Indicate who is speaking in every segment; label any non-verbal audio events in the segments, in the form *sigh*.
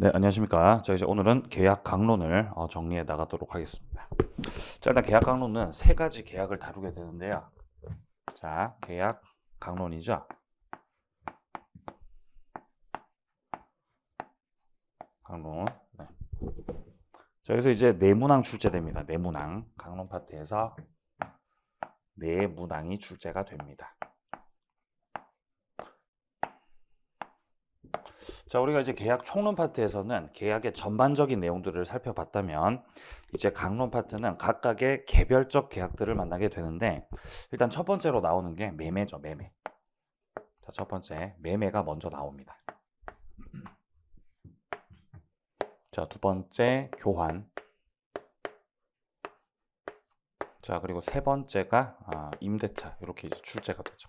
Speaker 1: 네, 안녕하십니까. 자, 이제 오늘은 계약 강론을 어, 정리해 나가도록 하겠습니다. 자, 일단 계약 강론은 세 가지 계약을 다루게 되는데요. 자, 계약 강론이죠. 강론. 네. 자, 여기서 이제 네문항 출제됩니다. 네문항. 강론 파트에서 네문항이 출제가 됩니다. 자, 우리가 이제 계약 총론 파트에서는 계약의 전반적인 내용들을 살펴봤다면 이제 강론 파트는 각각의 개별적 계약들을 만나게 되는데 일단 첫 번째로 나오는 게 매매죠, 매매. 자, 첫 번째 매매가 먼저 나옵니다. 자, 두 번째 교환. 자, 그리고 세 번째가 아, 임대차. 이렇게 이제 출제가 되죠.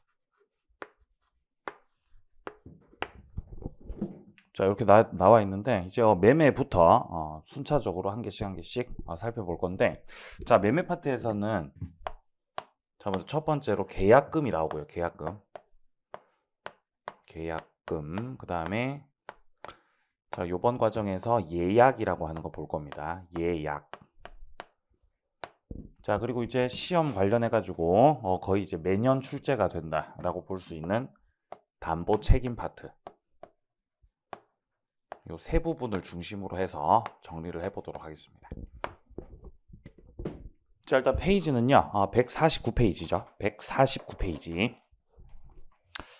Speaker 1: 자 이렇게 나, 와 있는데 이제 어, 매매부터 어, 순차적으로 한 개씩 한 개씩 어, 살펴볼 건데 자 매매 파트에서는 자 먼저 첫 번째로 계약금이 나오고요 계약금 계약금 그 다음에 자 요번 과정에서 예약이라고 하는 거 볼 겁니다 예약 자 그리고 이제 시험 관련해 가지고 어, 거의 이제 매년 출제가 된다 라고 볼 수 있는 담보 책임 파트 이세 부분을 중심으로 해서 정리를 해보도록 하겠습니다. 자 일단 페이지는요. 아, 149페이지죠. 149페이지.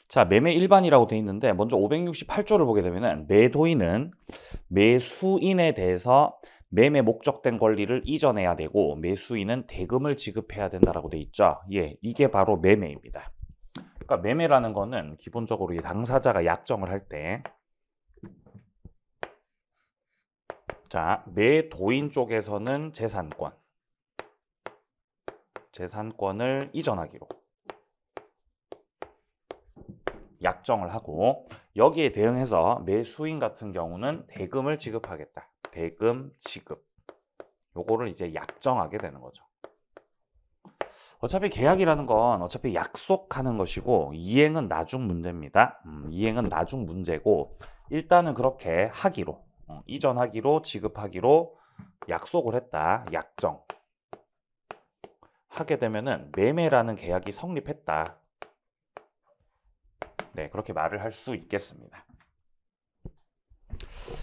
Speaker 1: 자 매매 일반이라고 돼 있는데 먼저 568조를 보게 되면 매도인은 매수인에 대해서 매매 목적된 권리를 이전해야 되고 매수인은 대금을 지급해야 된다라고 돼 있죠. 예, 이게 바로 매매입니다. 그러니까 매매라는 거는 기본적으로 당사자가 약정을 할때 자, 매도인 쪽에서는 재산권. 재산권을 이전하기로 약정을 하고 여기에 대응해서 매수인 같은 경우는 대금을 지급하겠다. 대금 지급. 요거를 이제 약정하게 되는 거죠. 어차피 계약이라는 건 어차피 약속하는 것이고 이행은 나중 문제입니다. 음, 이행은 나중 문제고 일단은 그렇게 하기로 어, 이전하기로 지급하기로 약속을 했다. 약정. 하게 되면은 매매라는 계약이 성립했다. 네, 그렇게 말을 할 수 있겠습니다.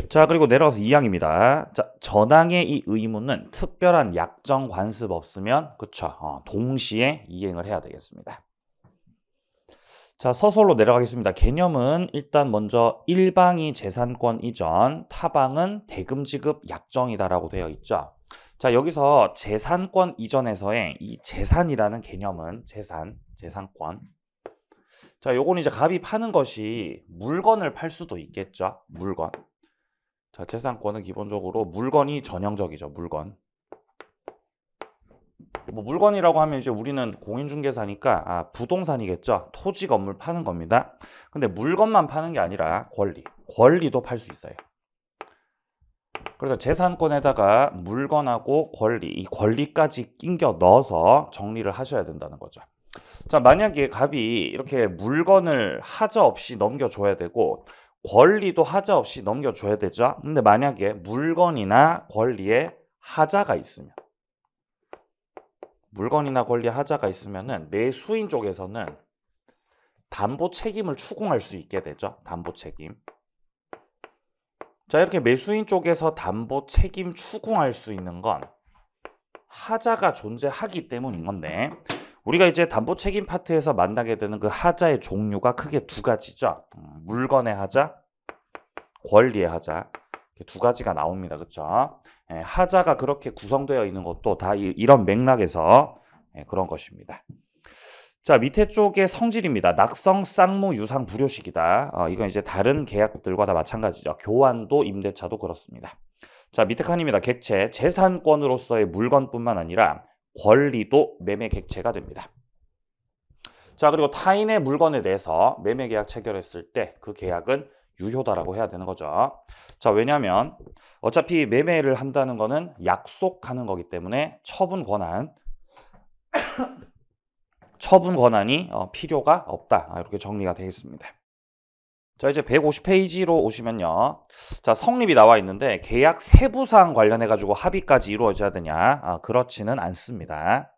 Speaker 1: 자, 그리고 내려가서 2항입니다. 자, 전항의 이 의무는 특별한 약정 관습 없으면 그쵸? 어, 동시에 이행을 해야 되겠습니다. 자, 서술로 내려가겠습니다. 개념은 일단 먼저 일방이 재산권 이전, 타방은 대금 지급 약정이다라고 되어 있죠. 자, 여기서 재산권 이전에서의 이 재산이라는 개념은 재산, 재산권. 자, 요건 이제 갑이 파는 것이 물건을 팔 수도 있겠죠. 물건. 자, 재산권은 기본적으로 물건이 전형적이죠. 물건. 뭐 물건이라고 하면 이제 우리는 공인중개사니까 아, 부동산이겠죠. 토지 건물 파는 겁니다. 근데 물건만 파는 게 아니라 권리, 권리도 팔 수 있어요. 그래서 재산권에다가 물건하고 권리, 이 권리까지 낑겨 넣어서 정리를 하셔야 된다는 거죠. 자, 만약에 갑이 이렇게 물건을 하자 없이 넘겨줘야 되고 권리도 하자 없이 넘겨줘야 되죠. 근데 만약에 물건이나 권리에 하자가 있으면 물건이나 권리 하자가 있으면은 매수인 쪽에서는 담보 책임을 추궁할 수 있게 되죠. 담보 책임. 자, 이렇게 매수인 쪽에서 담보 책임 추궁할 수 있는 건 하자가 존재하기 때문인 건데 우리가 이제 담보 책임 파트에서 만나게 되는 그 하자의 종류가 크게 두 가지죠. 음, 물건의 하자, 권리의 하자. 두 가지가 나옵니다. 그렇죠? 예, 하자가 그렇게 구성되어 있는 것도 다 이, 런 맥락에서 예, 그런 것입니다. 자 밑에 쪽에 성질입니다. 낙성, 쌍무, 유상, 불효식이다. 어, 이건 이제 다른 계약들과 다 마찬가지죠. 교환도 임대차도 그렇습니다. 자 밑에 칸입니다. 객체, 재산권으로서의 물건뿐만 아니라 권리도 매매 객체가 됩니다. 자 그리고 타인의 물건에 대해서 매매 계약 체결했을 때 그 계약은 유효다라고 해야 되는 거죠. 자, 왜냐하면 어차피 매매를 한다는 거는 약속하는 거기 때문에 처분 권한 *coughs* 처분 권한이 어, 필요가 없다. 아, 이렇게 정리가 되어 있습니다. 자 이제 150페이지로 오시면요 자 성립이 나와 있는데 계약 세부사항 관련해 가지고 합의까지 이루어져야 되냐 아, 그렇지는 않습니다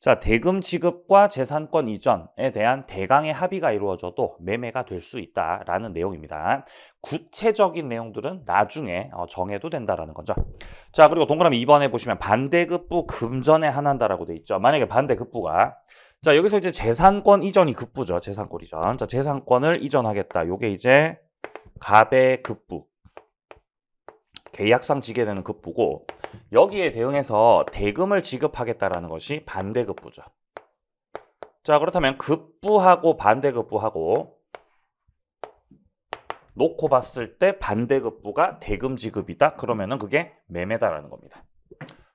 Speaker 1: 자, 대금 지급과 재산권 이전에 대한 대강의 합의가 이루어져도 매매가 될 수 있다라는 내용입니다. 구체적인 내용들은 나중에 어, 정해도 된다라는 거죠. 자, 그리고 동그라미 2번에 보시면 반대급부 금전에 한한다라고 돼 있죠. 만약에 반대급부가 자, 여기서 이제 재산권 이전이 급부죠. 재산권 이전. 자, 재산권을 이전하겠다. 요게 이제 갑의 급부. 계약상 지게 되는 급부고 여기에 대응해서 대금을 지급하겠다라는 것이 반대급부죠. 자 그렇다면 급부하고 반대급부하고 놓고 봤을 때 반대급부가 대금 지급이다 그러면은 그게 매매다라는 겁니다.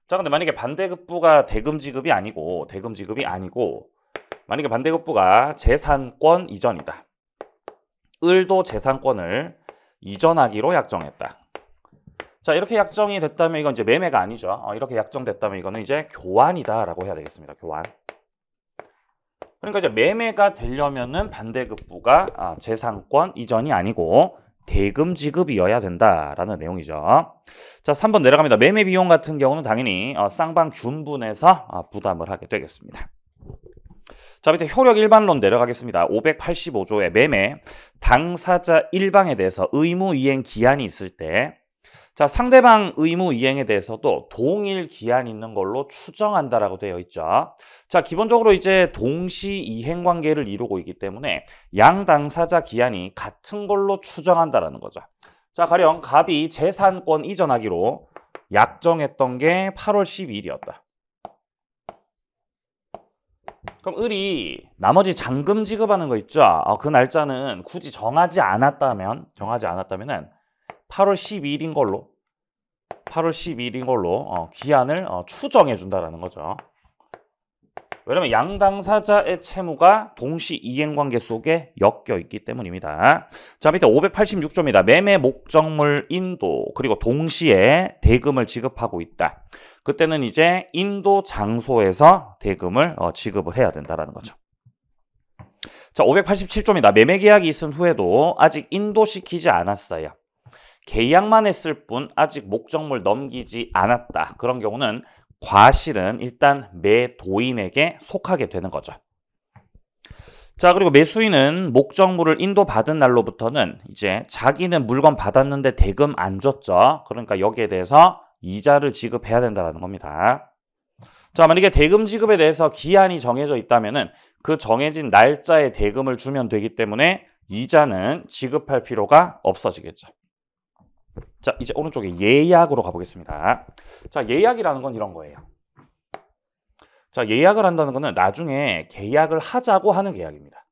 Speaker 1: 자 근데 만약에 반대급부가 대금 지급이 아니고 대금 지급이 아니고 만약에 반대급부가 재산권 이전이다. 을도 재산권을 이전하기로 약정했다. 자 이렇게 약정이 됐다면 이건 이제 매매가 아니죠. 어, 이렇게 약정됐다면 이거는 이제 교환이다라고 해야 되겠습니다. 교환. 그러니까 이제 매매가 되려면은 반대급부가 아, 재산권 이전이 아니고 대금 지급이어야 된다라는 내용이죠. 자, 3번 내려갑니다. 매매 비용 같은 경우는 당연히 어, 쌍방 균분해서 어, 부담을 하게 되겠습니다. 자, 밑에 효력 일반론 내려가겠습니다. 585조의 매매 당사자 일방에 대해서 의무 이행 기한이 있을 때 자, 상대방 의무 이행에 대해서도 동일 기한 있는 걸로 추정한다라고 되어 있죠. 자, 기본적으로 이제 동시 이행 관계를 이루고 있기 때문에 양 당사자 기한이 같은 걸로 추정한다라는 거죠. 자, 가령 갑이 재산권 이전하기로 약정했던 게 8월 12일이었다. 그럼 을이 나머지 잔금 지급하는 거 있죠? 어, 그 날짜는 굳이 정하지 않았다면, 정하지 않았다면은 8월 12일인 걸로 8월 12일인 걸로 어, 기한을 어, 추정해 준다라는 거죠. 왜냐면 양 당사자의 채무가 동시 이행관계 속에 엮여 있기 때문입니다. 자 밑에 586조입니다. 매매 목적물 인도 그리고 동시에 대금을 지급하고 있다. 그때는 이제 인도 장소에서 대금을 어, 지급을 해야 된다라는 거죠. 자 587조입니다. 매매 계약이 있은 후에도 아직 인도시키지 않았어요. 계약만 했을 뿐 아직 목적물 넘기지 않았다. 그런 경우는 과실은 일단 매도인에게 속하게 되는 거죠. 자, 그리고 매수인은 목적물을 인도받은 날로부터는 이제 자기는 물건 받았는데 대금 안 줬죠. 그러니까 여기에 대해서 이자를 지급해야 된다는 겁니다. 자, 만약에 대금 지급에 대해서 기한이 정해져 있다면은 그 정해진 날짜에 대금을 주면 되기 때문에 이자는 지급할 필요가 없어지겠죠. 자, 이제 오른쪽에 예약으로 가보겠습니다. 자, 예약이라는 건 이런 거예요. 자, 예약을 한다는 거는 나중에 계약을 하자고 하는 계약입니다.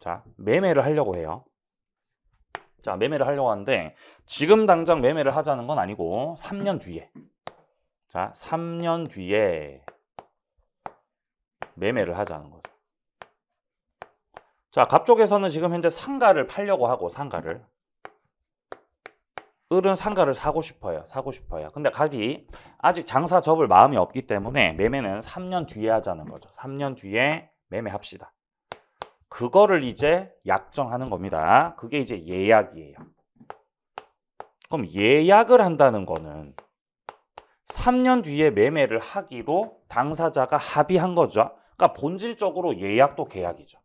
Speaker 1: 자, 매매를 하려고 해요. 자, 매매를 하려고 하는데 지금 당장 매매를 하자는 건 아니고 3년 뒤에 자, 3년 뒤에 매매를 하자는 거죠. 자, 갑쪽에서는 지금 현재 상가를 팔려고 하고 상가를 을은 상가를 사고 싶어요. 사고 싶어요. 근데 각이 아직 장사 접을 마음이 없기 때문에 매매는 3년 뒤에 하자는 거죠. 3년 뒤에 매매합시다. 그거를 이제 약정하는 겁니다. 그게 이제 예약이에요. 그럼 예약을 한다는 거는 3년 뒤에 매매를 하기로 당사자가 합의한 거죠. 그러니까 본질적으로 예약도 계약이죠.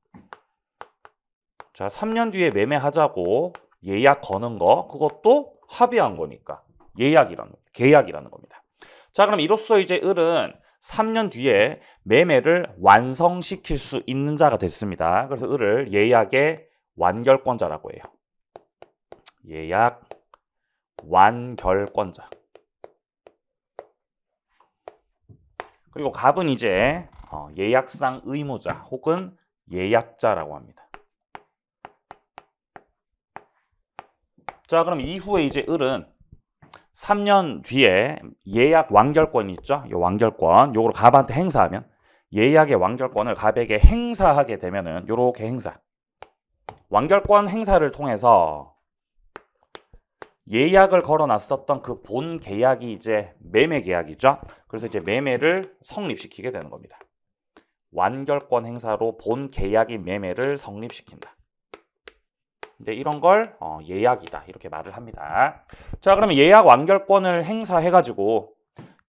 Speaker 1: 자, 3년 뒤에 매매하자고 예약 거는 거 그것도 합의한 거니까 예약이라는 계약이라는 겁니다. 자, 그럼 이로써 이제 을은 3년 뒤에 매매를 완성시킬 수 있는 자가 됐습니다. 그래서 을을 예약의 완결권자라고 해요. 예약 완결권자. 그리고 갑은 이제 어, 예약상 의무자 혹은 예약자라고 합니다. 자, 그럼 이후에 이제 을은 3년 뒤에 예약 완결권 있죠? 이 완결권. 요걸 갑한테 행사하면 예약의 완결권을 갑에게 행사하게 되면은 요렇게 행사. 완결권 행사를 통해서 예약을 걸어놨었던 그 본 계약이 이제 매매 계약이죠. 그래서 이제 매매를 성립시키게 되는 겁니다. 완결권 행사로 본 계약이 매매를 성립시킨다. 이제 이런 걸 어, 예약이다 이렇게 말을 합니다. 자 그러면 예약 완결권을 행사해가지고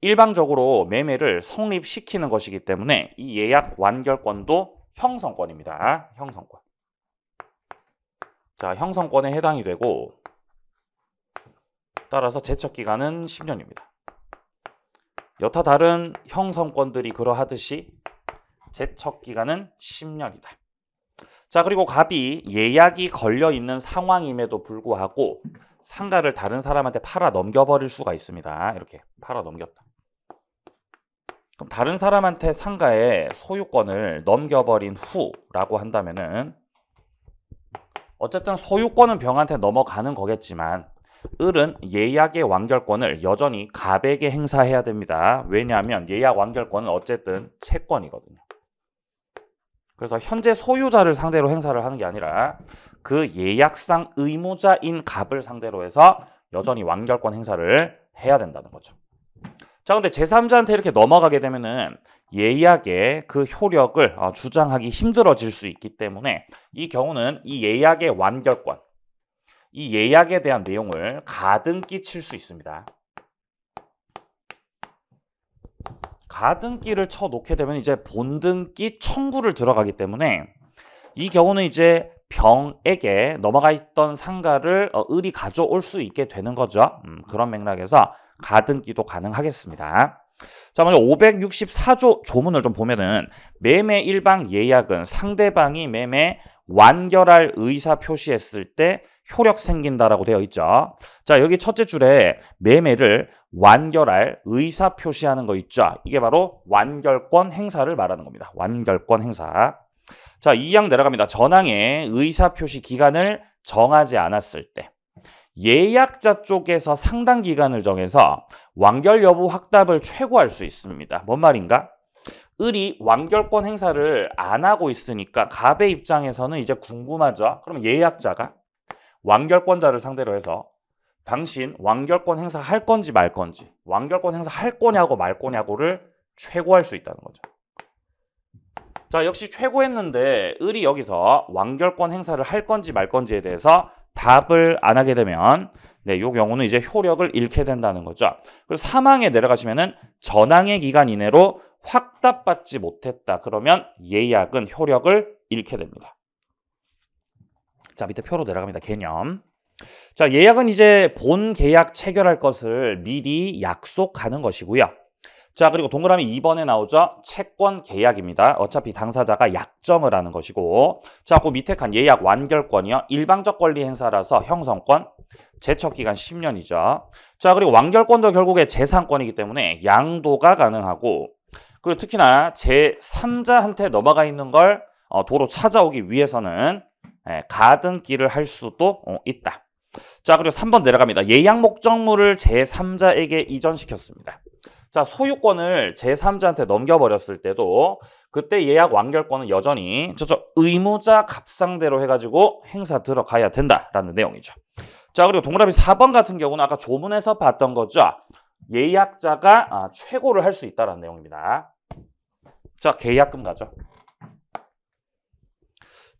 Speaker 1: 일방적으로 매매를 성립시키는 것이기 때문에 이 예약 완결권도 형성권입니다. 형성권. 자 형성권에 해당이 되고 따라서 제척 기간은 10년입니다. 여타 다른 형성권들이 그러하듯이 제척 기간은 10년이다. 자, 그리고 갑이 예약이 걸려 있는 상황임에도 불구하고 상가를 다른 사람한테 팔아 넘겨버릴 수가 있습니다. 이렇게 팔아 넘겼다. 그럼 다른 사람한테 상가의 소유권을 넘겨버린 후라고 한다면은 어쨌든 소유권은 병한테 넘어가는 거겠지만 을은 예약의 완결권을 여전히 갑에게 행사해야 됩니다. 왜냐하면 예약 완결권은 어쨌든 채권이거든요. 그래서 현재 소유자를 상대로 행사를 하는 게 아니라 그 예약상 의무자인 갑을 상대로 해서 여전히 완결권 행사를 해야 된다는 거죠. 자, 근데 제3자한테 이렇게 넘어가게 되면은 예약의 그 효력을 어, 주장하기 힘들어질 수 있기 때문에 이 경우는 이 예약의 완결권, 이 예약에 대한 내용을 가등끼칠수 있습니다. 가등기를 쳐놓게 되면 이제 본등기 청구를 들어가기 때문에 이 경우는 이제 병에게 넘어가 있던 상가를 어, 을이 가져올 수 있게 되는 거죠. 음, 그런 맥락에서 가등기도 가능하겠습니다. 자, 먼저 564조 조문을 좀 보면은 매매 일방 예약은 상대방이 매매 완결할 의사 표시했을 때 효력 생긴다라고 되어 있죠. 자, 여기 첫째 줄에 매매를 완결할 의사 표시하는 거 있죠. 이게 바로 완결권 행사를 말하는 겁니다. 완결권 행사. 자, 2항 내려갑니다. 전항에 의사 표시 기간을 정하지 않았을 때 예약자 쪽에서 상당 기간을 정해서 완결 여부 확답을 최고할 수 있습니다. 뭔 말인가? 을이 완결권 행사를 안 하고 있으니까 갑의 입장에서는 이제 궁금하죠. 그럼 예약자가 완결권자를 상대로 해서 당신 완결권 행사할 건지 말 건지 완결권 행사할 거냐고 말 거냐고를 최고할 수 있다는 거죠. 자 역시 최고했는데 을이 여기서 완결권 행사를 할 건지 말 건지에 대해서 답을 안 하게 되면 네, 요 경우는 이제 효력을 잃게 된다는 거죠. 그래서 사망에 내려가시면은 전항의 기간 이내로 확답받지 못했다. 그러면 예약은 효력을 잃게 됩니다. 자, 밑에 표로 내려갑니다. 개념. 자, 예약은 이제 본 계약 체결할 것을 미리 약속하는 것이고요. 자, 그리고 동그라미 2번에 나오죠. 채권 계약입니다. 어차피 당사자가 약정을 하는 것이고. 자, 그 밑에 간 예약 완결권이요. 일방적 권리 행사라서 형성권, 제척 기간 10년이죠. 자, 그리고 완결권도 결국에 재산권이기 때문에 양도가 가능하고 그리고 특히나 제3자한테 넘어가 있는 걸 어, 도로 찾아오기 위해서는 예, 가등기를 할 수도 어, 있다. 자 그리고 3번 내려갑니다. 예약 목적물을 제3자에게 이전시켰습니다. 자 소유권을 제3자한테 넘겨버렸을 때도 그때 예약 완결권은 여전히 저쪽 의무자 갑상대로 해가지고 행사 들어가야 된다라는 내용이죠. 자 그리고 동그라미 4번 같은 경우는 아까 조문에서 봤던 거죠. 예약자가 아, 최고를 할 수 있다는 라 내용입니다. 자 계약금 가죠.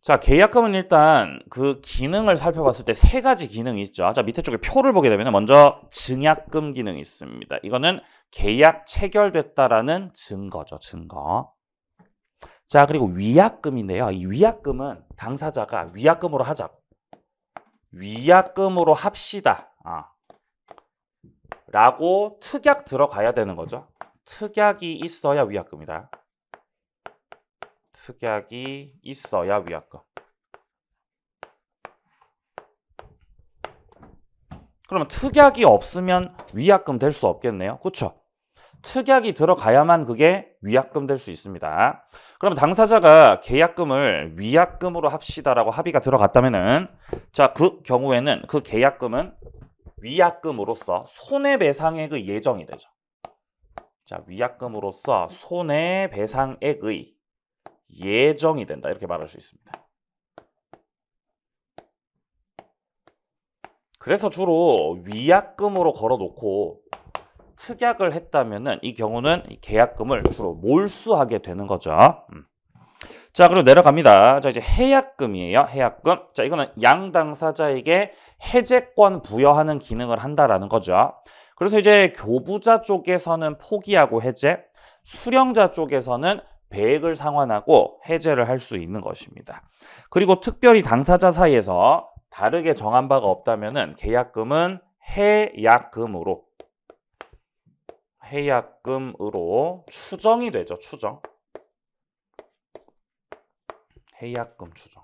Speaker 1: 자, 계약금은 일단 그 기능을 살펴봤을 때 세 가지 기능이 있죠. 자, 밑에 쪽에 표를 보게 되면 먼저 증약금 기능이 있습니다. 이거는 계약 체결됐다라는 증거죠, 증거. 자, 그리고 위약금인데요. 이 위약금은 당사자가 위약금으로 하자. 위약금으로 합시다. 아. 라고 특약 들어가야 되는 거죠. 특약이 있어야 위약금이다. 특약이 있어야 위약금. 그러면 특약이 없으면 위약금 될 수 없겠네요. 그쵸 그렇죠? 특약이 들어가야만 그게 위약금 될 수 있습니다. 그럼 당사자가 계약금을 위약금으로 합시다라고 합의가 들어갔다면은 자, 그 경우에는 그 계약금은 위약금으로서 손해배상액의 예정이 되죠. 자, 위약금으로서 손해배상액의 예정이 된다. 이렇게 말할 수 있습니다. 그래서 주로 위약금으로 걸어놓고 특약을 했다면 이 경우는 계약금을 주로 몰수하게 되는 거죠. 음. 자, 그리고 내려갑니다. 자, 이제 해약금이에요. 해약금. 자, 이거는 양 당사자에게 해제권 부여하는 기능을 한다라는 거죠. 그래서 이제 교부자 쪽에서는 포기하고 해제, 수령자 쪽에서는 배액을 상환하고 해제를 할 수 있는 것입니다. 그리고 특별히 당사자 사이에서 다르게 정한 바가 없다면 계약금은 해약금으로 해약금으로 추정이 되죠. 추정. 해약금 추정.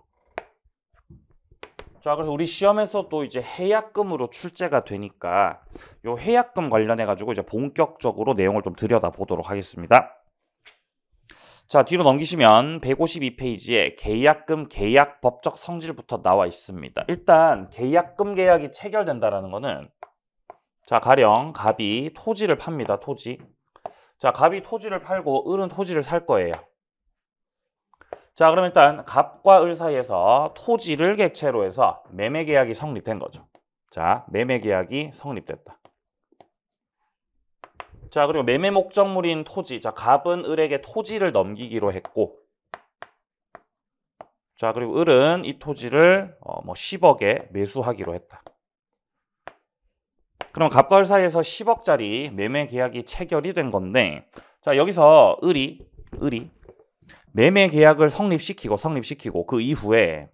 Speaker 1: 자, 그래서 우리 시험에서 또 이제 해약금으로 출제가 되니까 요 해약금 관련해 가지고 이제 본격적으로 내용을 좀 들여다 보도록 하겠습니다. 자, 뒤로 넘기시면 152페이지에 계약금 계약 법적 성질부터 나와 있습니다. 일단 계약금 계약이 체결된다라는 거는 자, 가령 갑이 토지를 팝니다. 토지. 자, 갑이 토지를 팔고 을은 토지를 살 거예요. 자, 그럼 일단 갑과 을 사이에서 토지를 객체로 해서 매매 계약이 성립된 거죠. 자, 매매 계약이 성립됐다. 자 그리고 매매 목적물인 토지 자 갑은 을에게 토지를 넘기기로 했고 자 그리고 을은 이 토지를 어, 뭐 10억에 매수하기로 했다 그럼 갑과 을 사이에서 10억짜리 매매 계약이 체결이 된 건데 자 여기서 을이 을이 매매 계약을 성립시키고 성립시키고 그 이후에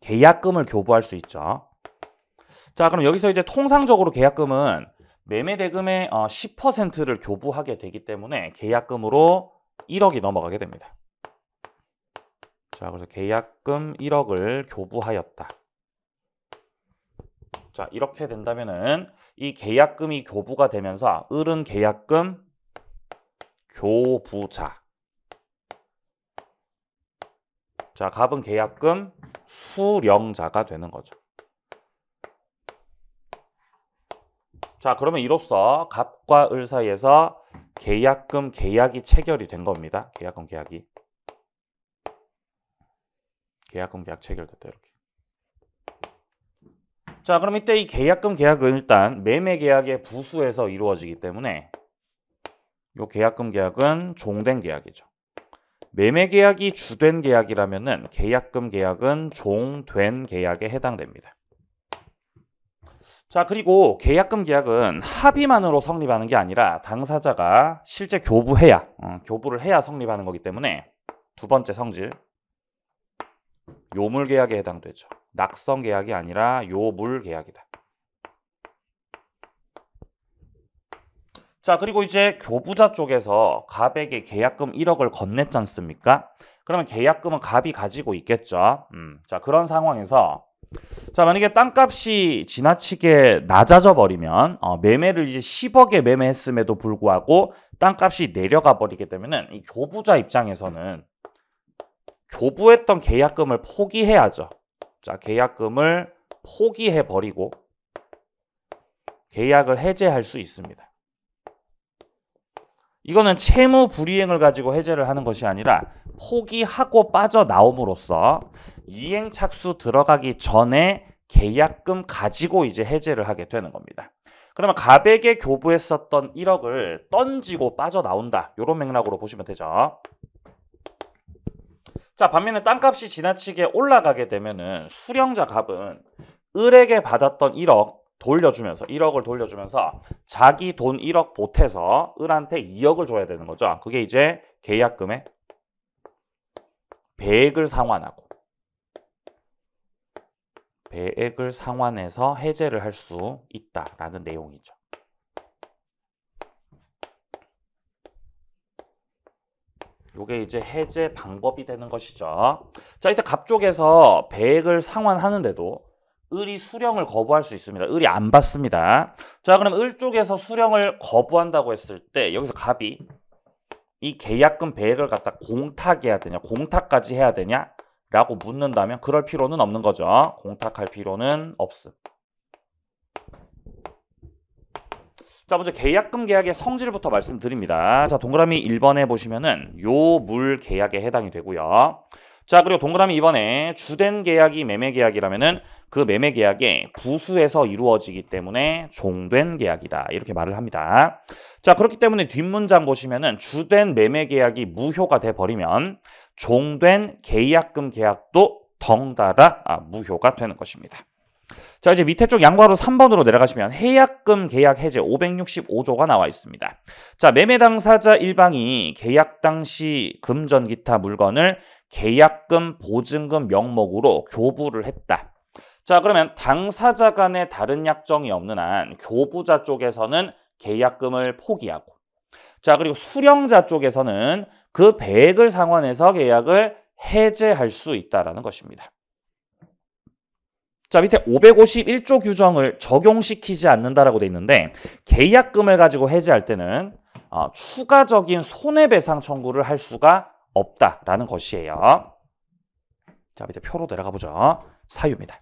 Speaker 1: 계약금을 교부할 수 있죠 자 그럼 여기서 이제 통상적으로 계약금은 매매 대금의 10%를 어, 교부하게 되기 때문에 계약금으로 1억이 넘어가게 됩니다. 자, 그래서 계약금 1억을 교부하였다. 자, 이렇게 된다면은 이 계약금이 교부가 되면서 을은 계약금 교부자. 자, 갑은 계약금 수령자가 되는 거죠. 자, 그러면 이로써 갑과 을 사이에서 계약금 계약이 체결이 된 겁니다. 계약금 계약이. 계약금 계약 체결됐다 이렇게. 자, 그럼 이때 이 계약금 계약은 일단 매매 계약의 부수에서 이루어지기 때문에 이 계약금 계약은 종된 계약이죠. 매매 계약이 주된 계약이라면은 계약금 계약은 종된 계약에 해당됩니다. 자, 그리고 계약금 계약은 합의만으로 성립하는 게 아니라 당사자가 실제 교부해야, 어, 교부를 해야 성립하는 거기 때문에 두 번째 성질, 요물 계약에 해당되죠. 낙성 계약이 아니라 요물 계약이다. 자, 그리고 이제 교부자 쪽에서 갑에게 계약금 1억을 건넸지 않습니까? 그러면 계약금은 갑이 가지고 있겠죠. 음, 자, 그런 상황에서 자 만약에 땅값이 지나치게 낮아져 버리면 어, 매매를 이제 10억에 매매했음에도 불구하고 땅값이 내려가 버리게 되면은 이 교부자 입장에서는 교부했던 계약금을 포기해야죠. 자 계약금을 포기해 버리고 계약을 해제할 수 있습니다. 이거는 채무 불이행을 가지고 해제를 하는 것이 아니라 포기하고 빠져나옴으로써 이행 착수 들어가기 전에 계약금 가지고 이제 해제를 하게 되는 겁니다. 그러면 갑에게 교부했었던 1억을 던지고 빠져나온다. 이런 맥락으로 보시면 되죠. 자 반면에 땅값이 지나치게 올라가게 되면은 수령자 갑은 을에게 받았던 1억 돌려주면서 1억을 돌려주면서 자기 돈 1억 보태서 을한테 2억을 줘야 되는 거죠. 그게 이제 계약금의 배액을 상환하고 배액을 상환해서 해제를 할 수 있다라는 내용이죠. 요게 이제 해제 방법이 되는 것이죠. 자, 이때 갑쪽에서 배액을 상환하는데도 을이 수령을 거부할 수 있습니다. 을이 안 받습니다. 자, 그럼 을 쪽에서 수령을 거부한다고 했을 때 여기서 갑이 이 계약금 배액을 갖다 공탁해야 되냐, 공탁까지 해야 되냐? 라고 묻는다면 그럴 필요는 없는 거죠. 공탁할 필요는 없음. 자 먼저 계약금 계약의 성질부터 말씀드립니다. 자 동그라미 1번에 보시면은 요 물 계약에 해당이 되고요. 자 그리고 동그라미 2번에 주된 계약이 매매 계약이라면은 그 매매 계약에 부수에서 이루어지기 때문에 종된 계약이다 이렇게 말을 합니다. 자 그렇기 때문에 뒷문장 보시면은 주된 매매 계약이 무효가 돼 버리면 종된 계약금 계약도 덩달아 아, 무효가 되는 것입니다. 자 이제 밑에 쪽 양괄호 3번으로 내려가시면 해약금 계약 해제 565조가 나와 있습니다. 자 매매 당사자 일방이 계약 당시 금전 기타 물건을 계약금 보증금 명목으로 교부를 했다. 자 그러면 당사자 간에 다른 약정이 없는 한 교부자 쪽에서는 계약금을 포기하고 자 그리고 수령자 쪽에서는 그 배액을 상환해서 계약을 해제할 수있다는 것입니다. 자, 밑에 551조 규정을 적용시키지 않는다라고 돼 있는데 계약금을 가지고 해제할 때는 어, 추가적인 손해배상 청구를 할 수가 없다라는 것이에요. 자, 밑에 표로 내려가 보죠. 사유입니다.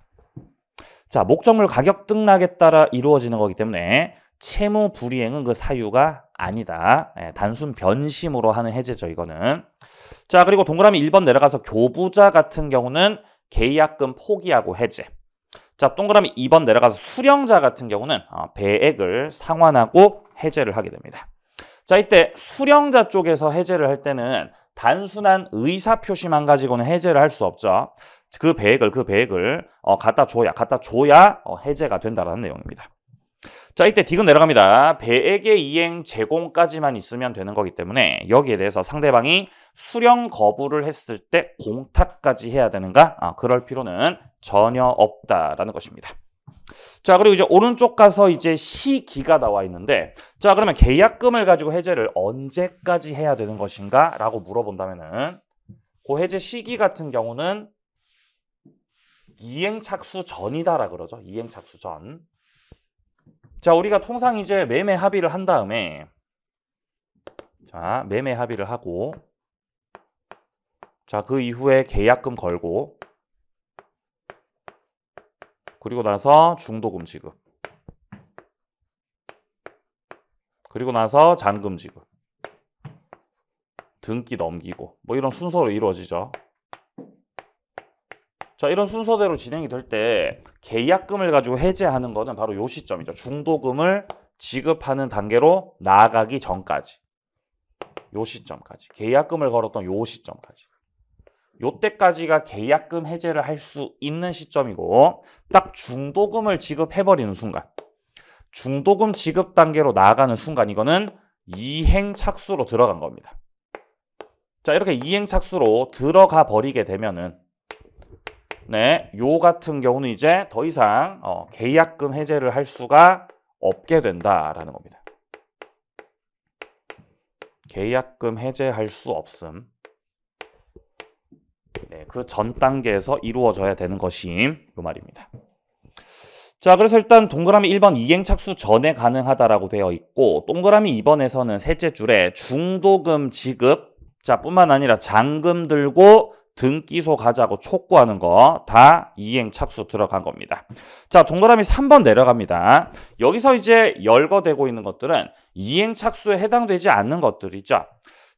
Speaker 1: 자, 목적물 가격 등락에 따라 이루어지는 거기 때문에 채무 불이행은 그 사유가 아니다. 예, 단순 변심으로 하는 해제죠. 이거는. 자 그리고 동그라미 1번 내려가서 교부자 같은 경우는 계약금 포기하고 해제. 자 동그라미 2번 내려가서 수령자 같은 경우는 어, 배액을 상환하고 해제를 하게 됩니다. 자 이때 수령자 쪽에서 해제를 할 때는 단순한 의사표시만 가지고는 해제를 할 수 없죠. 그 배액을 그 배액을 어, 갖다 줘야 갖다 줘야 어, 해제가 된다는 내용입니다. 자 이때 디귿 내려갑니다. 배에게 이행 제공까지만 있으면 되는 거기 때문에 여기에 대해서 상대방이 수령 거부를 했을 때 공탁까지 해야 되는가? 아, 그럴 필요는 전혀 없다라는 것입니다. 자 그리고 이제 오른쪽 가서 이제 시기가 나와 있는데 자 그러면 계약금을 가지고 해제를 언제까지 해야 되는 것인가? 라고 물어본다면은 그 해제 시기 같은 경우는 이행 착수 전이다라 그러죠. 이행 착수 전. 자, 우리가 통상 이제 매매 합의를 한 다음에 자, 매매 합의를 하고 자, 그 이후에 계약금 걸고 그리고 나서 중도금 지급 그리고 나서 잔금 지급 등기 넘기고 뭐 이런 순서로 이루어지죠. 자, 이런 순서대로 진행이 될 때 계약금을 가지고 해제하는 거는 바로 요 시점이죠. 중도금을 지급하는 단계로 나아가기 전까지. 요 시점까지. 계약금을 걸었던 요 시점까지. 요때까지가 계약금 해제를 할 수 있는 시점이고 딱 중도금을 지급해버리는 순간 중도금 지급 단계로 나아가는 순간 이거는 이행착수로 들어간 겁니다. 자 이렇게 이행착수로 들어가 버리게 되면은 네, 요 같은 경우는 이제 더 이상 어, 계약금 해제를 할 수가 없게 된다라는 겁니다. 계약금 해제할 수 없음. 네, 그 전 단계에서 이루어져야 되는 것임. 요 말입니다. 자, 그래서 일단 동그라미 1번 이행착수 전에 가능하다라고 되어 있고 동그라미 2번에서는 셋째 줄에 중도금 지급자뿐만 아니라 잔금 들고 등기소 가자고 촉구하는 거 다 이행 착수 들어간 겁니다. 자, 동그라미 3번 내려갑니다. 여기서 이제 열거되고 있는 것들은 이행 착수에 해당되지 않는 것들이죠.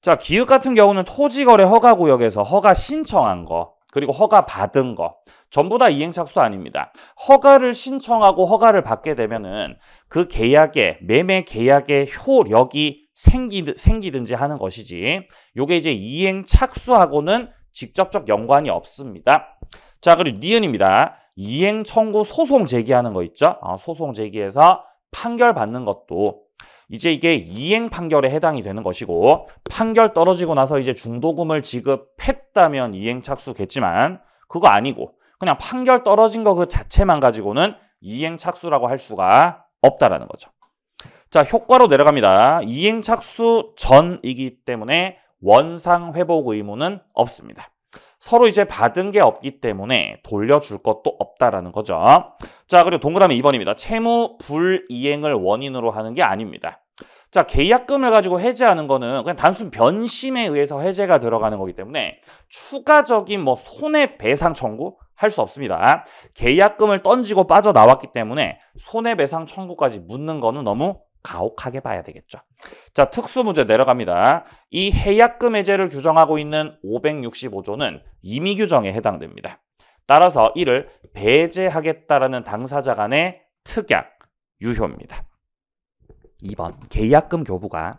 Speaker 1: 자, 기획 같은 경우는 토지거래 허가구역에서 허가 신청한 거, 그리고 허가 받은 거, 전부 다 이행착수 아닙니다. 허가를 신청하고 허가를 받게 되면은 그계약에 매매 계약의 효력이 생기, 생기든지 하는 것이지 요게 이제 이행착수하고는 직접적 연관이 없습니다. 자, 그리고 니은입니다. 이행 청구 소송 제기하는 거 있죠? 아, 소송 제기해서 판결 받는 것도 이제 이게 이행 판결에 해당이 되는 것이고 판결 떨어지고 나서 이제 중도금을 지급했다면 이행 착수겠지만 그거 아니고 그냥 판결 떨어진 거 그 자체만 가지고는 이행 착수라고 할 수가 없다라는 거죠. 자, 효과로 내려갑니다. 이행 착수 전이기 때문에 원상 회복 의무는 없습니다. 서로 이제 받은 게 없기 때문에 돌려줄 것도 없다라는 거죠. 자, 그리고 동그라미 2번입니다. 채무 불이행을 원인으로 하는 게 아닙니다. 자, 계약금을 가지고 해제하는 거는 그냥 단순 변심에 의해서 해제가 들어가는 거기 때문에 추가적인 뭐 손해배상 청구 할 수 없습니다. 계약금을 던지고 빠져나왔기 때문에 손해배상 청구까지 묻는 거는 너무 가혹하게 봐야 되겠죠. 자, 특수무제 내려갑니다. 이 해약금 해제를 규정하고 있는 565조는 임의 규정에 해당됩니다. 따라서 이를 배제하겠다라는 당사자 간의 특약, 유효입니다. 2번, 계약금 교부가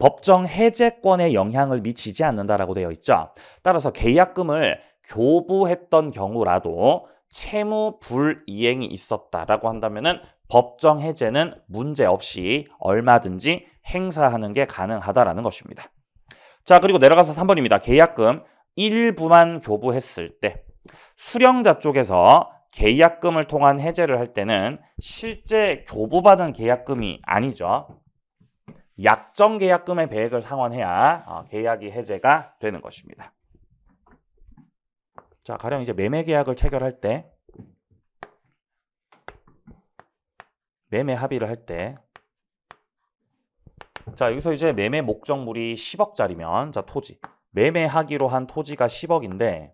Speaker 1: 법정 해제권에 영향을 미치지 않는다라고 되어 있죠. 따라서 계약금을 교부했던 경우라도 채무 불이행이 있었다라고 한다면 법정 해제는 문제 없이 얼마든지 행사하는 게 가능하다라는 것입니다. 자, 그리고 내려가서 3번입니다. 계약금 일부만 교부했을 때 수령자 쪽에서 계약금을 통한 해제를 할 때는 실제 교부받은 계약금이 아니죠. 약정 계약금의 배액을 상환해야 어, 계약이 해제가 되는 것입니다. 자, 가령 이제 매매 계약을 체결할 때 매매 합의를 할 때 자, 여기서 이제 매매 목적물이 10억짜리면 자, 토지. 매매하기로 한 토지가 10억인데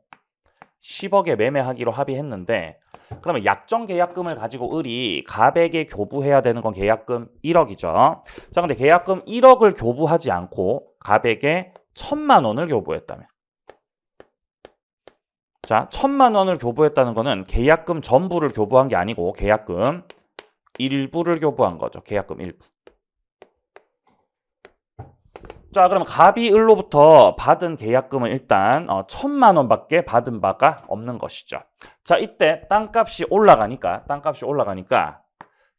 Speaker 1: 10억에 매매하기로 합의했는데 그러면 약정 계약금을 가지고 을이 갑에게 교부해야 되는 건 계약금 1억이죠. 자, 근데 계약금 1억을 교부하지 않고 갑에게 천만 원을 교부했다면 자, 1 천만 원을 교부했다는 거는 계약금 전부를 교부한 게 아니고 계약금 일부를 교부한 거죠. 계약금 일부. 자 그러면 갑이 을로부터 받은 계약금은 일단 어, 천만 원밖에 받은 바가 없는 것이죠. 자 이때 땅값이 올라가니까 땅값이 올라가니까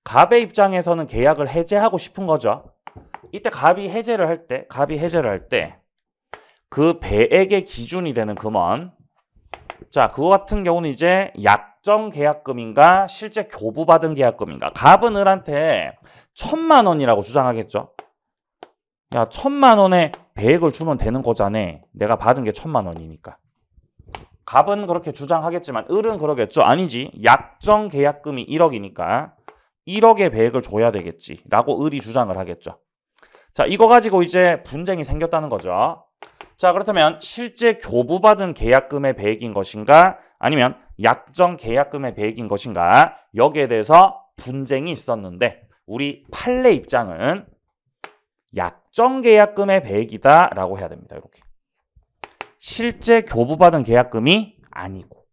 Speaker 1: 갑의 입장에서는 계약을 해제하고 싶은 거죠. 이때 갑이 해제를 할 때, 갑이 해제를 할 때 그 배액의 기준이 되는 금원. 자, 그거 같은 경우는 이제 약 약정 계약금인가 실제 교부받은 계약금인가 갑은 을한테 천만 원이라고 주장하겠죠. 야 천만 원에 배액을 주면 되는 거잖아. 내가 받은 게 천만 원이니까. 갑은 그렇게 주장하겠지만 을은 그러겠죠. 아니지. 약정 계약금이 1억이니까 1억의 배액을 줘야 되겠지라고 을이 주장을 하겠죠. 자, 이거 가지고 이제 분쟁이 생겼다는 거죠. 자, 그렇다면 실제 교부받은 계약금의 배액인 것인가 아니면 약정 계약금의 배액인 것인가 여기에 대해서 분쟁이 있었는데 우리 판례 입장은 약정 계약금의 배액이다 라고 해야 됩니다. 이렇게 실제 교부받은 계약금이 아니고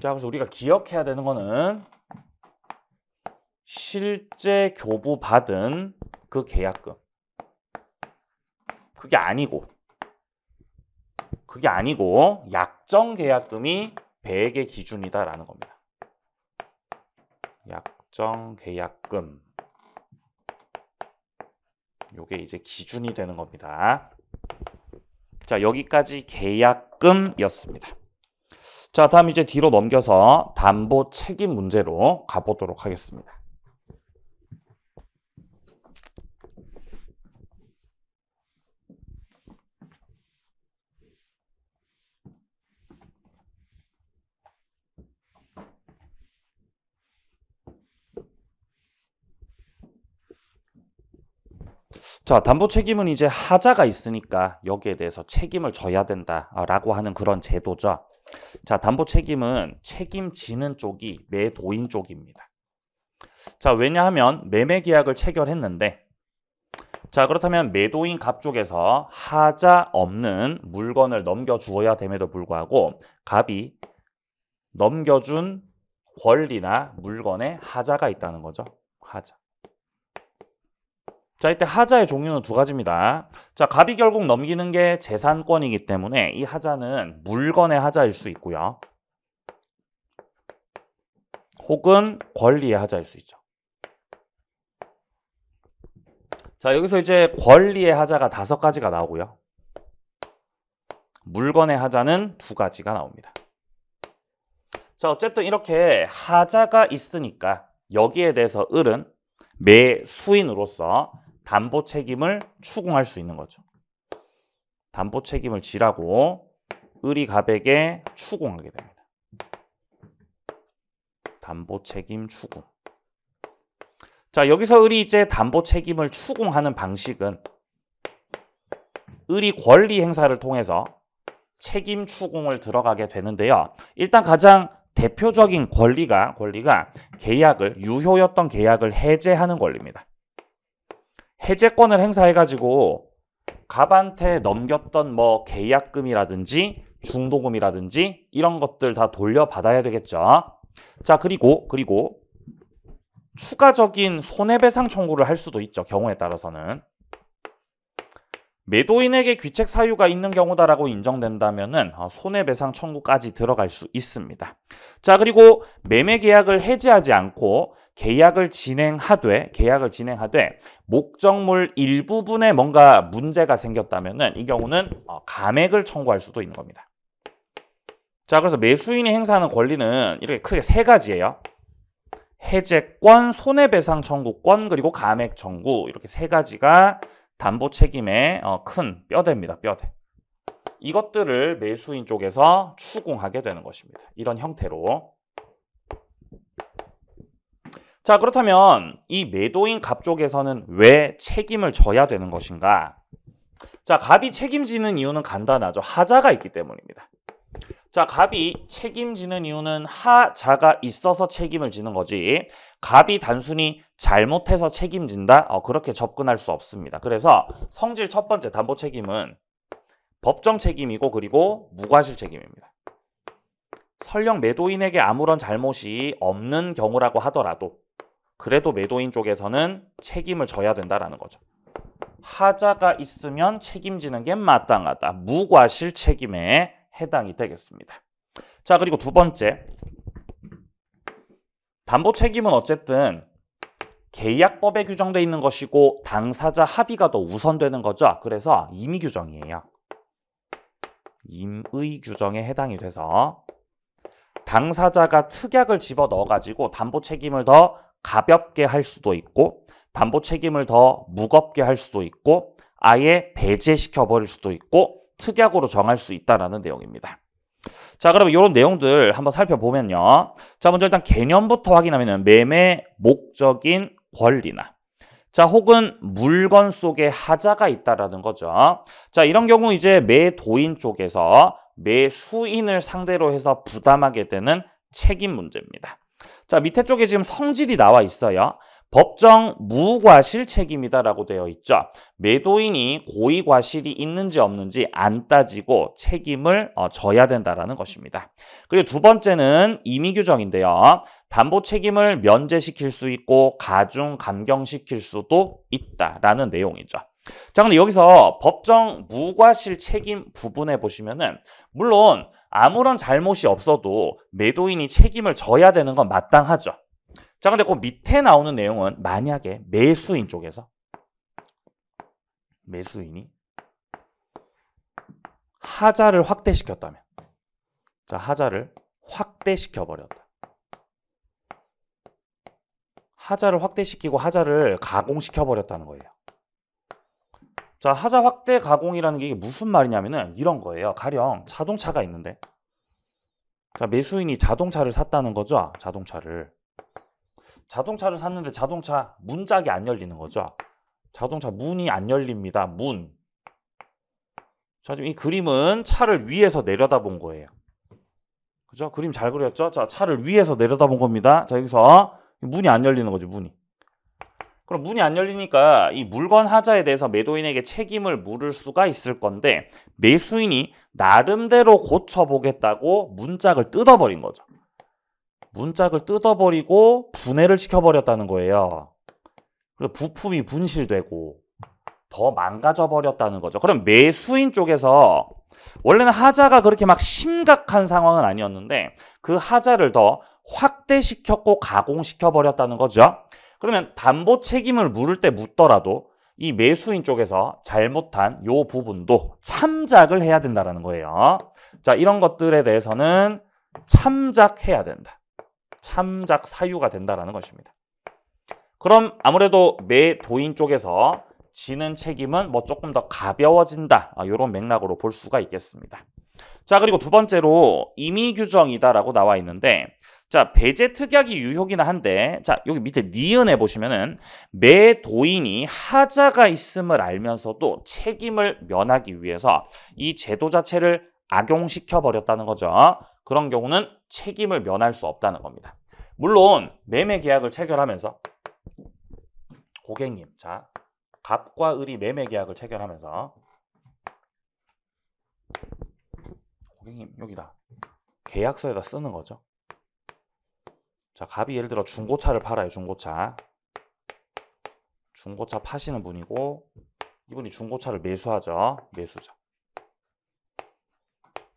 Speaker 1: 자 그래서 우리가 기억해야 되는 거는 실제 교부받은 그 계약금 그게 아니고 그게 아니고 약정 계약금이 배액의 기준이다라는 겁니다. 약정 계약금. 이게 이제 기준이 되는 겁니다. 자, 여기까지 계약금이었습니다. 자, 다음 이제 뒤로 넘겨서 담보 책임 문제로 가보도록 하겠습니다. 자, 담보 책임은 이제 하자가 있으니까 여기에 대해서 책임을 져야 된다라고 하는 그런 제도죠. 자, 담보 책임은 책임지는 쪽이 매도인 쪽입니다. 자, 왜냐하면 매매 계약을 체결했는데 자, 그렇다면 매도인 갑 쪽에서 하자 없는 물건을 넘겨 주어야 됨에도 불구하고 갑이 넘겨준 권리나 물건에 하자가 있다는 거죠. 하자. 자 이때 하자의 종류는 두 가지입니다. 자 갑이 결국 넘기는 게 재산권이기 때문에 이 하자는 물건의 하자일 수 있고요. 혹은 권리의 하자일 수 있죠. 자 여기서 이제 권리의 하자가 다섯 가지가 나오고요. 물건의 하자는 두 가지가 나옵니다. 자 어쨌든 이렇게 하자가 있으니까 여기에 대해서 을은 매수인으로서 담보 책임을 추궁할 수 있는 거죠. 담보 책임을 지라고 의리가백에 추궁하게 됩니다. 담보 책임 추궁. 자, 여기서 을이 이제 담보 책임을 추궁하는 방식은 을이 권리 행사를 통해서 책임 추궁을 들어가게 되는데요. 일단 가장 대표적인 권리가 권리가 계약을 유효였던 계약을 해제하는 권리입니다. 해제권을 행사해가지고 갑한테 넘겼던 뭐 계약금이라든지 중도금이라든지 이런 것들 다 돌려받아야 되겠죠. 자 그리고 그리고 추가적인 손해배상 청구를 할 수도 있죠. 경우에 따라서는 매도인에게 귀책 사유가 있는 경우다라고 인정된다면 아, 손해배상 청구까지 들어갈 수 있습니다. 자 그리고 매매 계약을 해지하지 않고 계약을 진행하되 계약을 진행하되 목적물 일부분에 뭔가 문제가 생겼다면 이 경우는 어, 감액을 청구할 수도 있는 겁니다. 자, 그래서 매수인이 행사하는 권리는 이렇게 크게 세 가지예요. 해제권, 손해배상 청구권, 그리고 감액 청구 이렇게 세 가지가 담보 책임의 어, 큰 뼈대입니다. 뼈대. 이것들을 매수인 쪽에서 추궁하게 되는 것입니다. 이런 형태로 자, 그렇다면 이 매도인 갑쪽에서는 왜 책임을 져야 되는 것인가? 자, 갑이 책임지는 이유는 간단하죠. 하자가 있기 때문입니다. 자, 갑이 책임지는 이유는 하자가 있어서 책임을 지는 거지 갑이 단순히 잘못해서 책임진다? 어, 그렇게 접근할 수 없습니다. 그래서 성질 첫 번째 담보 책임은 법정 책임이고 그리고 무과실 책임입니다. 설령 매도인에게 아무런 잘못이 없는 경우라고 하더라도 그래도 매도인 쪽에서는 책임을 져야 된다라는 거죠. 하자가 있으면 책임지는 게 마땅하다. 무과실 책임에 해당이 되겠습니다. 자, 그리고 두 번째. 담보 책임은 어쨌든 계약법에 규정되어 있는 것이고 당사자 합의가 더 우선되는 거죠. 그래서 임의 규정이에요. 임의 규정에 해당이 돼서 당사자가 특약을 집어 넣어가지고 담보 책임을 더 가볍게 할 수도 있고 담보 책임을 더 무겁게 할 수도 있고 아예 배제시켜 버릴 수도 있고 특약으로 정할 수 있다라는 내용입니다. 자, 그러면 이런 내용들 한번 살펴보면요. 자, 먼저 일단 개념부터 확인하면 매매 목적인 권리나 자, 혹은 물건 속에 하자가 있다라는 거죠. 자, 이런 경우 이제 매도인 쪽에서 매수인을 상대로 해서 부담하게 되는 책임 문제입니다. 자, 밑에 쪽에 지금 성질이 나와 있어요. 법정 무과실 책임이다라고 되어 있죠. 매도인이 고의 과실이 있는지 없는지 안 따지고 책임을 어, 져야 된다라는 것입니다. 그리고 두 번째는 임의 규정인데요. 담보 책임을 면제시킬 수 있고 가중 감경시킬 수도 있다라는 내용이죠. 자, 근데 여기서 법정 무과실 책임 부분에 보시면은 물론 아무런 잘못이 없어도 매도인이 책임을 져야 되는 건 마땅하죠. 자, 근데 그 밑에 나오는 내용은 만약에 매수인 쪽에서 매수인이 하자를 확대시켰다면 자, 하자를 확대시켜 버렸다. 하자를 확대시키고 하자를 가공시켜 버렸다는 거예요. 자, 하자 확대 가공이라는 게 무슨 말이냐면은 이런 거예요. 가령 자동차가 있는데. 자, 매수인이 자동차를 샀다는 거죠. 자동차를. 자동차를 샀는데 자동차 문짝이 안 열리는 거죠. 자동차 문이 안 열립니다. 문. 자, 지금 이 그림은 차를 위에서 내려다 본 거예요. 그죠? 그림 잘 그렸죠? 자, 차를 위에서 내려다 본 겁니다. 자, 여기서 문이 안 열리는 거죠, 문이. 그럼 문이 안 열리니까 이 물건 하자에 대해서 매도인에게 책임을 물을 수가 있을 건데 매수인이 나름대로 고쳐보겠다고 문짝을 뜯어버린 거죠. 문짝을 뜯어버리고 분해를 시켜버렸다는 거예요. 그래서 부품이 분실되고 더 망가져버렸다는 거죠. 그럼 매수인 쪽에서 원래는 하자가 그렇게 막 심각한 상황은 아니었는데 그 하자를 더 확대시켰고 가공시켜버렸다는 거죠. 그러면 담보 책임을 물을 때 묻더라도 이 매수인 쪽에서 잘못한 요 부분도 참작을 해야 된다는 거예요. 자, 이런 것들에 대해서는 참작해야 된다. 참작 사유가 된다라는 것입니다. 그럼 아무래도 매도인 쪽에서 지는 책임은 뭐 조금 더 가벼워진다. 아, 이런 맥락으로 볼 수가 있겠습니다. 자, 그리고 두 번째로 임의 규정이다라고 나와 있는데 자, 배제 특약이 유효기는 한데 자, 여기 밑에 니은에 보시면은 매 도인이 하자가 있음을 알면서도 책임을 면하기 위해서 이 제도 자체를 악용시켜 버렸다는 거죠. 그런 경우는 책임을 면할 수 없다는 겁니다. 물론 매매 계약을 체결하면서 고객님, 자, 갑과 을이 매매 계약을 체결하면서 고객님 여기다 계약서에다 쓰는 거죠. 자, 갑이 예를 들어 중고차를 팔아요. 중고차. 중고차 파시는 분이고 이분이 중고차를 매수하죠. 매수죠.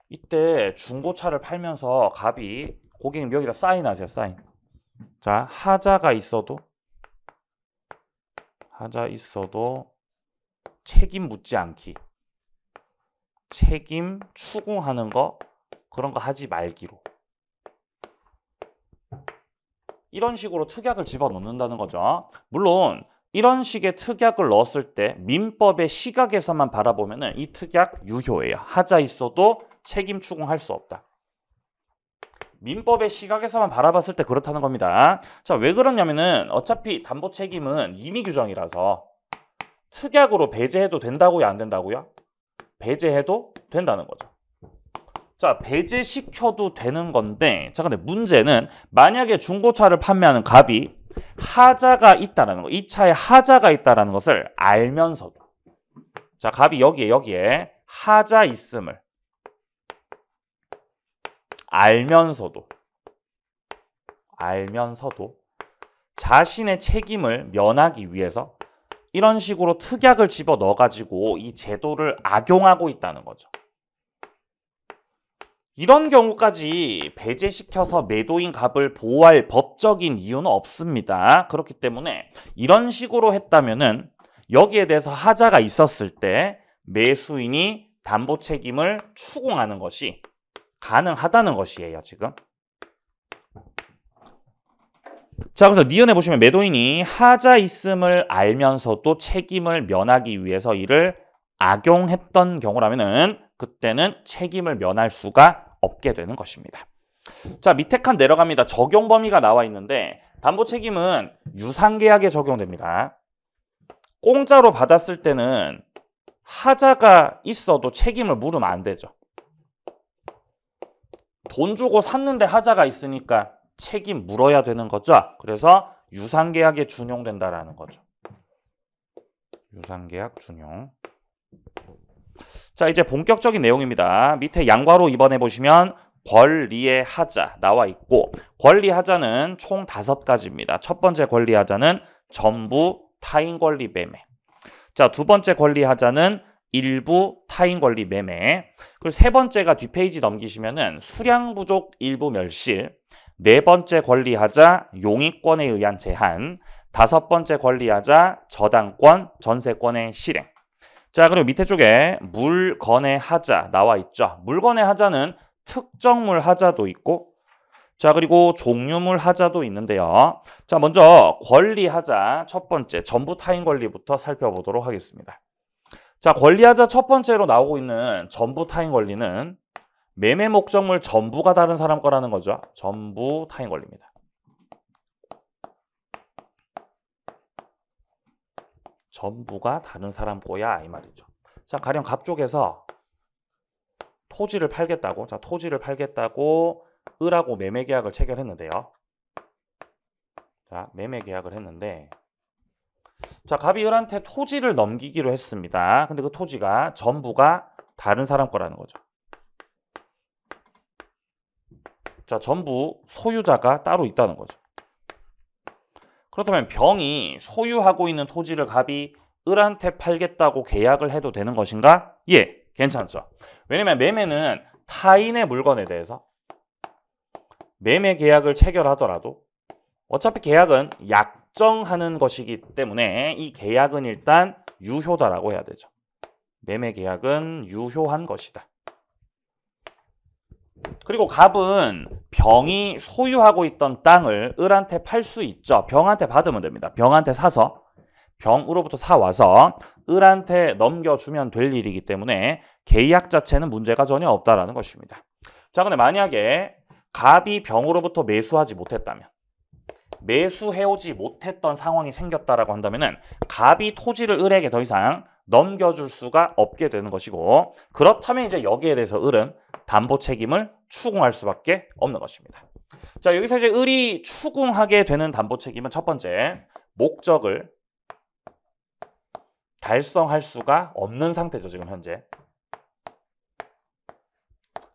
Speaker 1: 이때 중고차를 팔면서 갑이 고객님 여기다 사인하세요. 사인. 자, 하자가 있어도 하자 있어도 책임 묻지 않기. 책임 추궁하는 거 그런 거 하지 말기로. 이런 식으로 특약을 집어넣는다는 거죠. 물론 이런 식의 특약을 넣었을 때 민법의 시각에서만 바라보면 이 특약 유효예요. 하자 있어도 책임 추궁할 수 없다. 민법의 시각에서만 바라봤을 때 그렇다는 겁니다. 자, 왜 그러냐면은 어차피 담보 책임은 임의 규정이라서 특약으로 배제해도 된다고요? 안 된다고요? 배제해도 된다는 거죠. 자, 배제시켜도 되는 건데 자, 근데 문제는 만약에 중고차를 판매하는 갑이 하자가 있다라는 거, 이 차에 하자가 있다라는 것을 알면서도 자, 갑이 여기에 여기에 하자 있음을 알면서도 알면서도 자신의 책임을 면하기 위해서 이런 식으로 특약을 집어 넣어가지고 이 제도를 악용하고 있다는 거죠. 이런 경우까지 배제시켜서 매도인 갑을 보호할 법적인 이유는 없습니다. 그렇기 때문에 이런 식으로 했다면은 여기에 대해서 하자가 있었을 때 매수인이 담보 책임을 추궁하는 것이 가능하다는 것이에요, 지금. 자, 그래서 니은에 보시면 매도인이 하자 있음을 알면서도 책임을 면하기 위해서 이를 악용했던 경우라면은 그때는 책임을 면할 수가 없게 되는 것입니다. 자, 밑에 칸 내려갑니다. 적용 범위가 나와 있는데 담보 책임은 유상 계약에 적용됩니다. 공짜로 받았을 때는 하자가 있어도 책임을 물으면 안 되죠. 돈 주고 샀는데 하자가 있으니까 책임 물어야 되는 거죠. 그래서 유상 계약에 준용된다라는 거죠. 유상 계약 준용. 자 이제 본격적인 내용입니다. 밑에 양과로 입번해 보시면 권리의 하자 나와 있고 권리 하자는 총 다섯 가지입니다. 첫 번째 권리 하자는 전부 타인 권리 매매. 자, 두 번째 권리 하자는 일부 타인 권리 매매. 그리고 세 번째가 뒷페이지 넘기시면은 수량 부족 일부 멸실. 네 번째 권리 하자 용익권에 의한 제한. 다섯 번째 권리 하자 저당권 전세권의 실행. 자, 그리고 밑에 쪽에 물건의 하자 나와 있죠. 물건의 하자는 특정물 하자도 있고 자, 그리고 종류물 하자도 있는데요. 자, 먼저 권리 하자 첫 번째 전부 타인 권리부터 살펴보도록 하겠습니다. 자, 권리 하자 첫 번째로 나오고 있는 전부 타인 권리는 매매 목적물 전부가 다른 사람 거라는 거죠. 전부 타인 권리입니다. 전부가 다른 사람 거야 이 말이죠. 자, 가령 갑쪽에서 토지를 팔겠다고 자, 토지를 팔겠다고 을하고 매매 계약을 체결했는데요. 자, 매매 계약을 했는데 자, 갑이 을한테 토지를 넘기기로 했습니다. 근데 그 토지가 전부가 다른 사람 거라는 거죠. 자, 전부 소유자가 따로 있다는 거죠. 그렇다면 병이 소유하고 있는 토지를 갑이 을한테 팔겠다고 계약을 해도 되는 것인가? 예, 괜찮죠. 왜냐면 매매는 타인의 물건에 대해서 매매 계약을 체결하더라도 어차피 계약은 약정하는 것이기 때문에 이 계약은 일단 유효다라고 해야 되죠. 매매 계약은 유효한 것이다. 그리고 갑은 병이 소유하고 있던 땅을 을한테 팔 수 있죠. 병한테 받으면 됩니다. 병한테 사서 병으로부터 사와서 을한테 넘겨주면 될 일이기 때문에 계약 자체는 문제가 전혀 없다라는 것입니다. 자, 근데 만약에 갑이 병으로부터 매수하지 못했다면 매수해오지 못했던 상황이 생겼다라고 한다면 갑이 토지를 을에게 더 이상 넘겨줄 수가 없게 되는 것이고 그렇다면 이제 여기에 대해서 을은 담보 책임을 추궁할 수밖에 없는 것입니다. 자, 여기서 이제 을이 추궁하게 되는 담보 책임은 첫 번째, 목적을 달성할 수가 없는 상태죠, 지금 현재.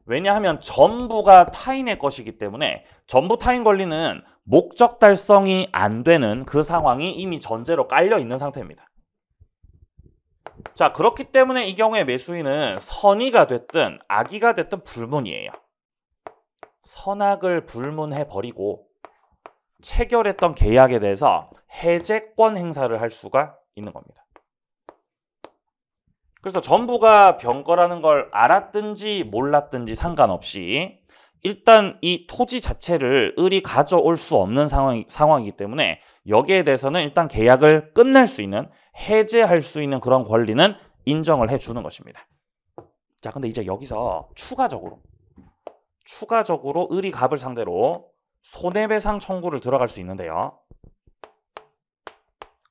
Speaker 1: 왜냐하면 전부가 타인의 것이기 때문에 전부 타인 권리는 목적 달성이 안 되는 그 상황이 이미 전제로 깔려 있는 상태입니다. 자, 그렇기 때문에 이 경우에 매수인은 선의가 됐든 악의가 됐든 불문이에요. 선악을 불문해 버리고 체결했던 계약에 대해서 해제권 행사를 할 수가 있는 겁니다. 그래서 전부가 병거라는 걸 알았든지 몰랐든지 상관없이 일단 이 토지 자체를 을이 가져올 수 없는 상황, 상황이기 때문에 여기에 대해서는 일단 계약을 끝낼 수 있는 해제할 수 있는 그런 권리는 인정을 해주는 것입니다. 자, 근데 이제 여기서 추가적으로 추가적으로 의리갑을 상대로 손해배상 청구를 들어갈 수 있는데요.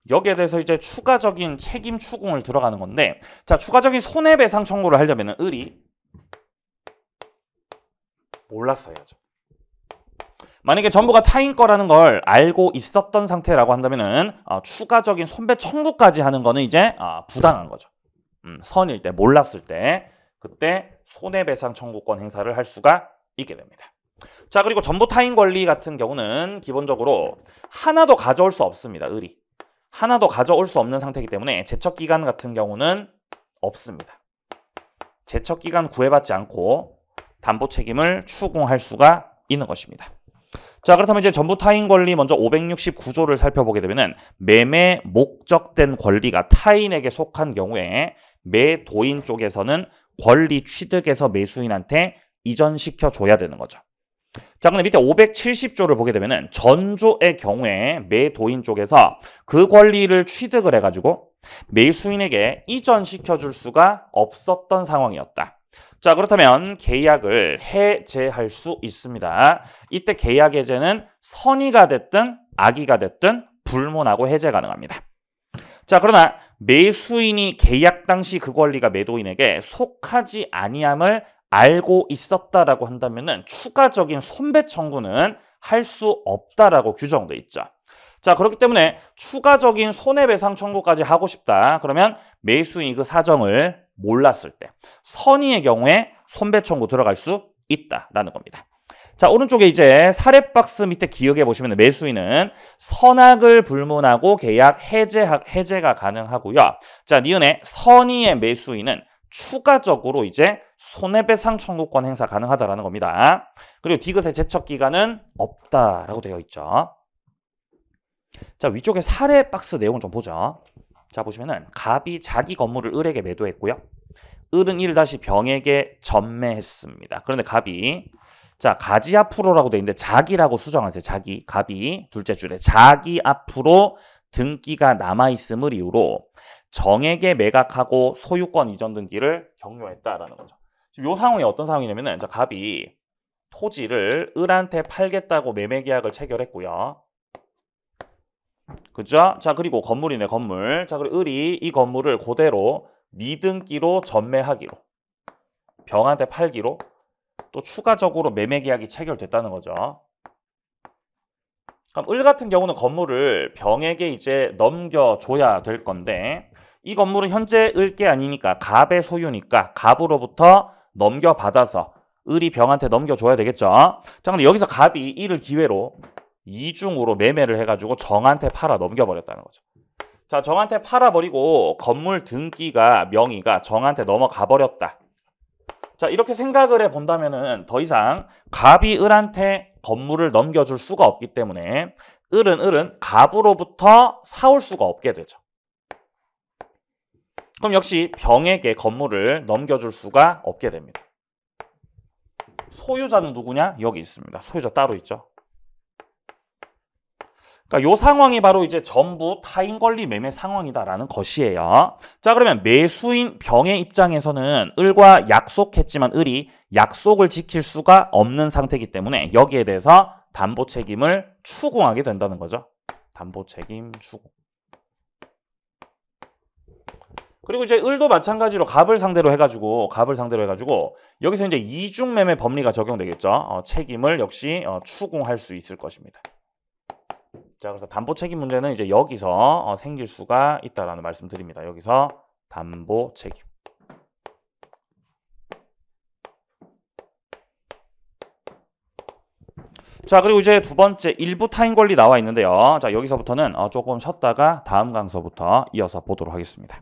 Speaker 1: 여기에 대해서 이제 추가적인 책임 추궁을 들어가는 건데 자 추가적인 손해배상 청구를 하려면 의리 몰랐어야죠. 만약에 전부가 타인 거라는 걸 알고 있었던 상태라고 한다면은 어, 추가적인 손배 청구까지 하는 거는 이제 어, 부당한 거죠. 음, 선일 때 몰랐을 때 그때 손해배상 청구권 행사를 할 수가 있게 됩니다. 자 그리고 전부 타인 권리 같은 경우는 기본적으로 하나도 가져올 수 없습니다. 의리 하나도 가져올 수 없는 상태이기 때문에 제척 기간 같은 경우는 없습니다. 제척 기간 구해받지 않고 담보 책임을 추궁할 수가 있는 것입니다. 자 그렇다면 이제 전부 타인 권리 먼저 569조를 살펴보게 되면은 매매 목적된 권리가 타인에게 속한 경우에 매도인 쪽에서는 권리 취득에서 매수인한테 이전시켜 줘야 되는 거죠. 자, 근데 밑에 570조를 보게 되면은 전조의 경우에 매도인 쪽에서 그 권리를 취득을 해가지고 매수인에게 이전시켜 줄 수가 없었던 상황이었다. 자 그렇다면 계약을 해제할 수 있습니다. 이때 계약 해제는 선의가 됐든 악의가 됐든 불문하고 해제 가능합니다. 자 그러나 매수인이 계약 당시 그 권리가 매도인에게 속하지 아니함을 알고 있었다라고 한다면 추가적인 손배 청구는 할 수 없다라고 규정돼 있죠. 자 그렇기 때문에 추가적인 손해배상 청구까지 하고 싶다. 그러면 매수인이그 사정을 몰랐을 때 선의의 경우에 손배 청구 들어갈 수 있다라는 겁니다. 자 오른쪽에 이제 사례박스 밑에 기억해 보시면 매수인은 선악을 불문하고 계약 해제, 해제가 가능하고요. 자 니은의 선의의 매수인은 추가적으로 이제 손해배상 청구권 행사 가능하다라는 겁니다. 그리고 디귿의 제척 기간은 없다라고 되어 있죠. 자 위쪽에 사례 박스 내용을 좀보죠자 보시면은 갑이 자기 건물을 을에게 매도했고요 을은 이를 다시 병에게 전매했습니다 그런데 갑이 자 가지 앞으로라고 돼 있는데 자기라고 수정하세요 자기 갑이 둘째 줄에 자기 앞으로 등기가 남아있음을 이유로 정에게 매각하고 소유권 이전 등기를 격려했다라는 거죠 지금 이 상황이 어떤 상황이냐면은 자 갑이 토지를 을한테 팔겠다고 매매 계약을 체결했고요 그죠? 자 그리고 건물이네 건물. 자 그리고 을이 이 건물을 그대로 미등기로 전매하기로 병한테 팔기로 또 추가적으로 매매 계약이 체결됐다는 거죠. 그럼 을 같은 경우는 건물을 병에게 이제 넘겨줘야 될 건데 이 건물은 현재 을 게 아니니까 갑의 소유니까 갑으로부터 넘겨받아서 을이 병한테 넘겨줘야 되겠죠. 자, 근데 여기서 갑이 이를 기회로 이중으로 매매를 해가지고 정한테 팔아 넘겨버렸다는 거죠. 자, 정한테 팔아버리고 건물 등기가 명의가 정한테 넘어가 버렸다. 자, 이렇게 생각을 해 본다면은 더 이상 갑이 을한테 건물을 넘겨줄 수가 없기 때문에 을은 을은 갑으로부터 사올 수가 없게 되죠. 그럼 역시 병에게 건물을 넘겨줄 수가 없게 됩니다. 소유자는 누구냐? 여기 있습니다. 소유자 따로 있죠. 그러니까 이 상황이 바로 이제 전부 타인 권리 매매 상황이다라는 것이에요. 자 그러면 매수인 병의 입장에서는 을과 약속했지만 을이 약속을 지킬 수가 없는 상태이기 때문에 여기에 대해서 담보 책임을 추궁하게 된다는 거죠. 담보 책임 추궁. 그리고 이제 을도 마찬가지로 갑을 상대로 해가지고 갑을 상대로 해가지고 여기서 이제 이중 매매 법리가 적용되겠죠. 어, 책임을 역시 어, 추궁할 수 있을 것입니다. 자, 그래서 담보 책임 문제는 이제 여기서 어, 생길 수가 있다라는 말씀드립니다. 여기서 담보 책임. 자, 그리고 이제 두 번째 일부 타인 권리 나와 있는데요. 자, 여기서부터는 어, 조금 쉬었다가 다음 강서부터 이어서 보도록 하겠습니다.